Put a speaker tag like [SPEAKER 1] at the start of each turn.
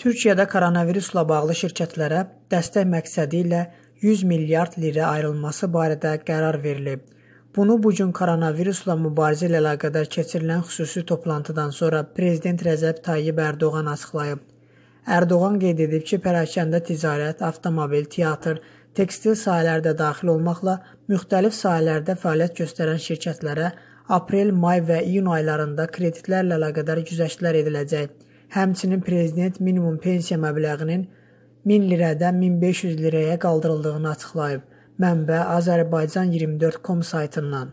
[SPEAKER 1] Türkiyədə koronavirusla bağlı şirkətlərə dəstək məqsədi ilə 100 milyard lirə ayrılması barədə qərar verilib. Bunu bu gün koronavirusla mübarizə ilə əlaqədar keçirilən xüsusi toplantıdan sonra prezident Rəcəb Tayyib Ərdoğan açıqlayıb. Ərdoğan qeyd edib ki, pərakəndə ticarət, avtomobil, teatr, tekstil sahələrdə daxil olmaqla müxtəlif sahələrdə fəaliyyət göstərən şirkətlərə aprel, may və iyun aylarında kreditlərlə əlaqədar güzəştlər ediləcək. Həmçinin prezident minimum pensiya məbləğinin 1000 liradan 1500 liraya qaldırıldığını açıqlayıb. Mənbə Azərbaycan24.com saytından.